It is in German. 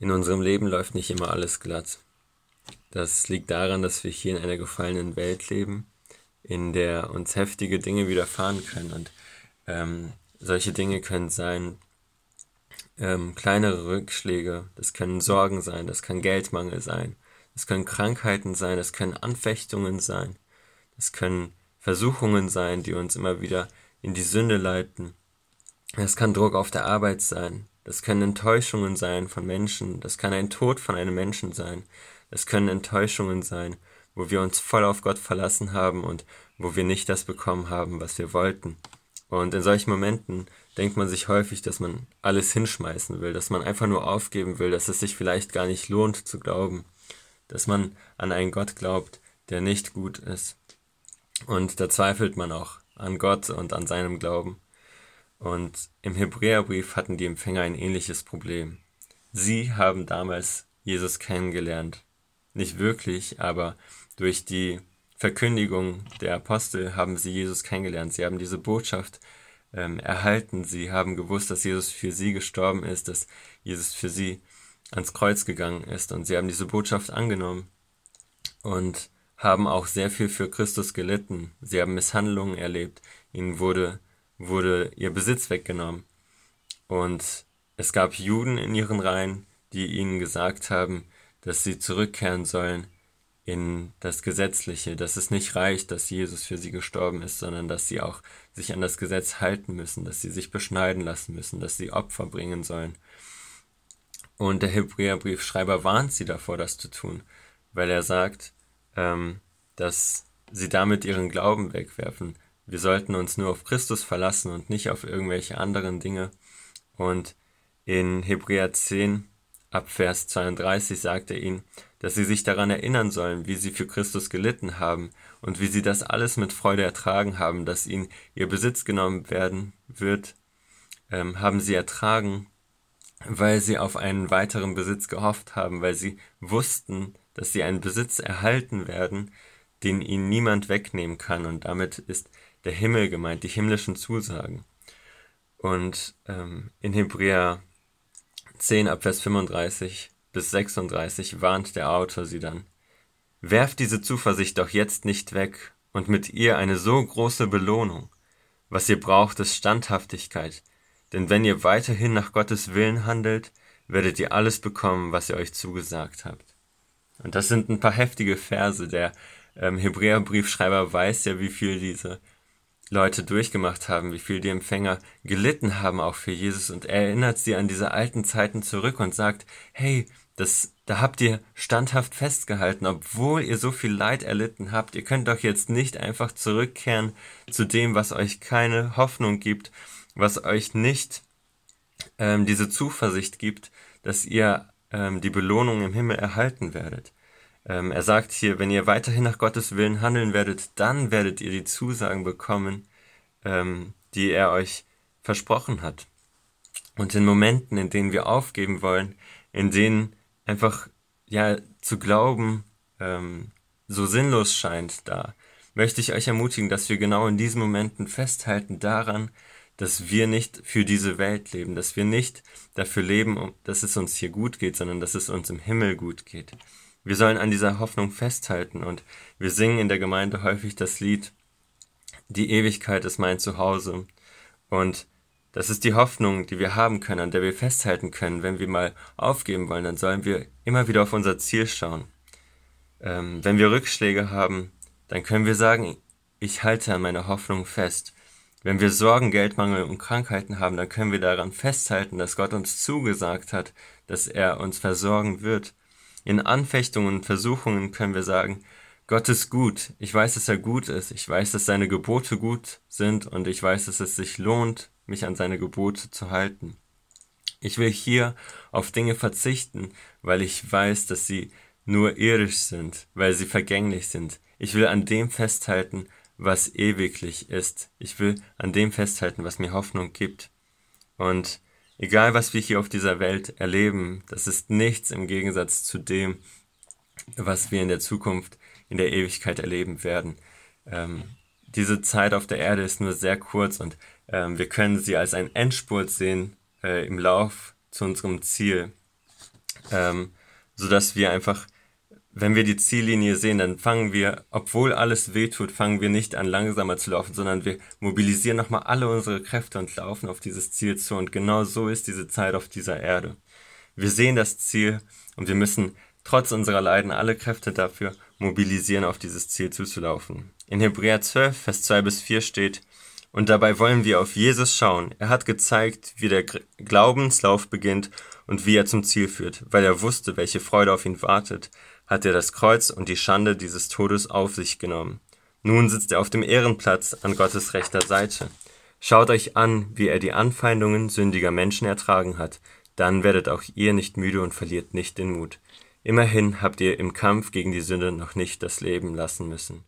In unserem Leben läuft nicht immer alles glatt. Das liegt daran, dass wir hier in einer gefallenen Welt leben, in der uns heftige Dinge widerfahren können. Und ähm, solche Dinge können sein ähm, kleinere Rückschläge, das können Sorgen sein, das kann Geldmangel sein, das können Krankheiten sein, das können Anfechtungen sein, das können Versuchungen sein, die uns immer wieder in die Sünde leiten. Es kann Druck auf der Arbeit sein, das können Enttäuschungen sein von Menschen. Das kann ein Tod von einem Menschen sein. Das können Enttäuschungen sein, wo wir uns voll auf Gott verlassen haben und wo wir nicht das bekommen haben, was wir wollten. Und in solchen Momenten denkt man sich häufig, dass man alles hinschmeißen will, dass man einfach nur aufgeben will, dass es sich vielleicht gar nicht lohnt zu glauben, dass man an einen Gott glaubt, der nicht gut ist. Und da zweifelt man auch an Gott und an seinem Glauben. Und im Hebräerbrief hatten die Empfänger ein ähnliches Problem. Sie haben damals Jesus kennengelernt. Nicht wirklich, aber durch die Verkündigung der Apostel haben sie Jesus kennengelernt. Sie haben diese Botschaft ähm, erhalten. Sie haben gewusst, dass Jesus für sie gestorben ist, dass Jesus für sie ans Kreuz gegangen ist. Und sie haben diese Botschaft angenommen und haben auch sehr viel für Christus gelitten. Sie haben Misshandlungen erlebt. Ihnen wurde wurde ihr Besitz weggenommen. Und es gab Juden in ihren Reihen, die ihnen gesagt haben, dass sie zurückkehren sollen in das Gesetzliche, dass es nicht reicht, dass Jesus für sie gestorben ist, sondern dass sie auch sich an das Gesetz halten müssen, dass sie sich beschneiden lassen müssen, dass sie Opfer bringen sollen. Und der Hebräerbriefschreiber warnt sie davor, das zu tun, weil er sagt, ähm, dass sie damit ihren Glauben wegwerfen, wir sollten uns nur auf Christus verlassen und nicht auf irgendwelche anderen Dinge. Und in Hebräer 10 ab Vers 32 sagt er ihnen, dass sie sich daran erinnern sollen, wie sie für Christus gelitten haben und wie sie das alles mit Freude ertragen haben, dass ihnen ihr Besitz genommen werden wird, ähm, haben sie ertragen, weil sie auf einen weiteren Besitz gehofft haben, weil sie wussten, dass sie einen Besitz erhalten werden, den ihnen niemand wegnehmen kann. Und damit ist der Himmel gemeint, die himmlischen Zusagen. Und ähm, in Hebräer 10 ab Vers 35 bis 36 warnt der Autor sie dann. Werft diese Zuversicht doch jetzt nicht weg und mit ihr eine so große Belohnung. Was ihr braucht, ist Standhaftigkeit, denn wenn ihr weiterhin nach Gottes Willen handelt, werdet ihr alles bekommen, was ihr euch zugesagt habt. Und das sind ein paar heftige Verse. Der ähm, Hebräerbriefschreiber weiß ja, wie viel diese Leute durchgemacht haben, wie viel die Empfänger gelitten haben auch für Jesus und er erinnert sie an diese alten Zeiten zurück und sagt, hey, das, da habt ihr standhaft festgehalten, obwohl ihr so viel Leid erlitten habt. Ihr könnt doch jetzt nicht einfach zurückkehren zu dem, was euch keine Hoffnung gibt, was euch nicht ähm, diese Zuversicht gibt, dass ihr ähm, die Belohnung im Himmel erhalten werdet. Ähm, er sagt hier, wenn ihr weiterhin nach Gottes Willen handeln werdet, dann werdet ihr die Zusagen bekommen, ähm, die er euch versprochen hat. Und in Momenten, in denen wir aufgeben wollen, in denen einfach ja zu glauben ähm, so sinnlos scheint, da möchte ich euch ermutigen, dass wir genau in diesen Momenten festhalten daran, dass wir nicht für diese Welt leben, dass wir nicht dafür leben, dass es uns hier gut geht, sondern dass es uns im Himmel gut geht. Wir sollen an dieser Hoffnung festhalten und wir singen in der Gemeinde häufig das Lied, die Ewigkeit ist mein Zuhause. Und das ist die Hoffnung, die wir haben können, an der wir festhalten können. Wenn wir mal aufgeben wollen, dann sollen wir immer wieder auf unser Ziel schauen. Ähm, wenn wir Rückschläge haben, dann können wir sagen, ich halte an meiner Hoffnung fest. Wenn wir Sorgen, Geldmangel und Krankheiten haben, dann können wir daran festhalten, dass Gott uns zugesagt hat, dass er uns versorgen wird in Anfechtungen und Versuchungen können wir sagen, Gott ist gut, ich weiß, dass er gut ist, ich weiß, dass seine Gebote gut sind und ich weiß, dass es sich lohnt, mich an seine Gebote zu halten. Ich will hier auf Dinge verzichten, weil ich weiß, dass sie nur irdisch sind, weil sie vergänglich sind. Ich will an dem festhalten, was ewiglich ist. Ich will an dem festhalten, was mir Hoffnung gibt. Und Egal, was wir hier auf dieser Welt erleben, das ist nichts im Gegensatz zu dem, was wir in der Zukunft, in der Ewigkeit erleben werden. Ähm, diese Zeit auf der Erde ist nur sehr kurz und ähm, wir können sie als einen Endspurt sehen äh, im Lauf zu unserem Ziel, ähm, sodass wir einfach wenn wir die Ziellinie sehen, dann fangen wir, obwohl alles wehtut, fangen wir nicht an, langsamer zu laufen, sondern wir mobilisieren nochmal alle unsere Kräfte und laufen auf dieses Ziel zu. Und genau so ist diese Zeit auf dieser Erde. Wir sehen das Ziel und wir müssen trotz unserer Leiden alle Kräfte dafür mobilisieren, auf dieses Ziel zuzulaufen. In Hebräer 12, Vers 2 bis 4 steht, und dabei wollen wir auf Jesus schauen. Er hat gezeigt, wie der Glaubenslauf beginnt und wie er zum Ziel führt, weil er wusste, welche Freude auf ihn wartet hat er das Kreuz und die Schande dieses Todes auf sich genommen. Nun sitzt er auf dem Ehrenplatz an Gottes rechter Seite. Schaut euch an, wie er die Anfeindungen sündiger Menschen ertragen hat, dann werdet auch ihr nicht müde und verliert nicht den Mut. Immerhin habt ihr im Kampf gegen die Sünde noch nicht das Leben lassen müssen.